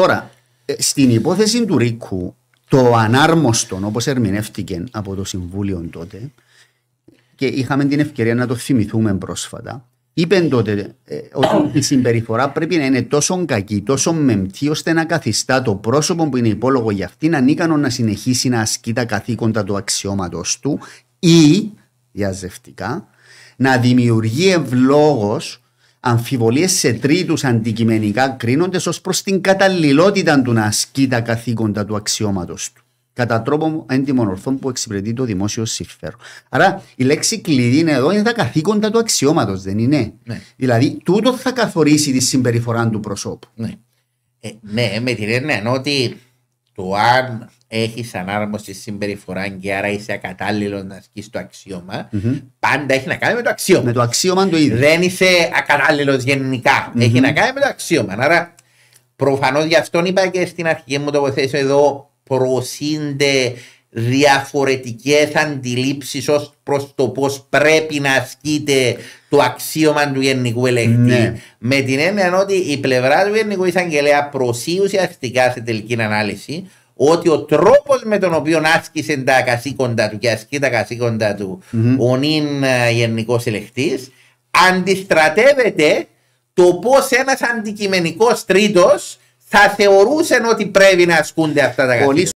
Τώρα, ε, στην υπόθεση του Ρίκου, το ανάρμοστο, όπως ερμηνεύτηκε από το Συμβούλιο τότε, και είχαμε την ευκαιρία να το θυμηθούμε πρόσφατα, είπε τότε ε, ότι η συμπεριφορά πρέπει να είναι τόσο κακή, τόσο μεμπτή, ώστε να καθιστά το πρόσωπο που είναι υπόλογο για αυτήν ανίκανο να συνεχίσει να ασκεί τα καθήκοντα του αξιώματος του ή διαζευτικά να δημιουργεί ευλόγω αμφιβολίες σε τρίτους αντικειμενικά κρίνονται ως προς την καταλληλότητα του να ασκεί τα καθήκοντα του αξιώματος του κατά τρόπο έντιμων ορθών που εξυπηρετεί το δημόσιο συμφέρον. Άρα η λέξη κλειδί είναι εδώ είναι τα καθήκοντα του αξιώματος. δεν είναι. Ναι. Δηλαδή τούτο θα καθορίσει τη συμπεριφορά του προσώπου. Ναι, ε, ναι με την έννοια ότι το αν έχεις ανάρμοστη συμπεριφορά και άρα είσαι ακατάλληλος να ασκείς το αξιωμα πάντα έχει να κάνει με το αξίωμα. Με το αξίωμα το ίδιο. Δεν είσαι γενικά, Έχει να κάνει με το αξίωμα. Άρα προφανώς γι' αυτόν είπα και στην αρχική μου τοποθέτηση εδώ προσύνται Διαφορετικές αντιλήψεις ως προς το πώς πρέπει να ασκείται το αξίωμα του γενικού ελεγχτή ναι. Με την έννοια ότι η πλευρά του γενικού εισαγγελέα προσεί ουσιαστικά σε τελική ανάλυση ότι ο τρόπος με τον οποίο άσκησε τα καθήκοντα του και ασκεί τα καθήκοντα του ο νυν ε, γενικός ελεγχτή αντιστρατεύεται το πώς ένας αντικειμενικός τρίτος θα θεωρούσε ότι πρέπει να ασκούνται αυτά τα καθήκοντα.